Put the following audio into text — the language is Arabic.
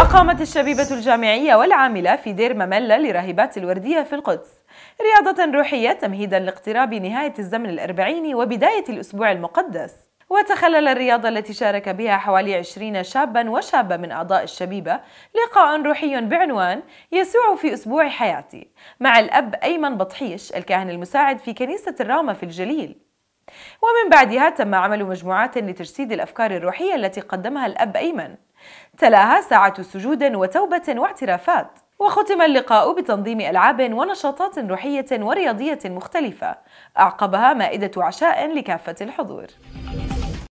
أقامت الشبيبة الجامعية والعاملة في دير مملة لراهبات الوردية في القدس رياضة روحية تمهيدا لاقتراب نهاية الزمن الأربعين وبداية الأسبوع المقدس وتخلل الرياضة التي شارك بها حوالي 20 شابا وشابة من أعضاء الشبيبة لقاء روحي بعنوان يسوع في أسبوع حياتي مع الأب أيمن بطحيش الكاهن المساعد في كنيسة الرامة في الجليل ومن بعدها تم عمل مجموعات لتجسيد الأفكار الروحية التي قدمها الأب أيمن تلاها ساعة سجود وتوبة واعترافات وختم اللقاء بتنظيم ألعاب ونشاطات روحية ورياضية مختلفة أعقبها مائدة عشاء لكافة الحضور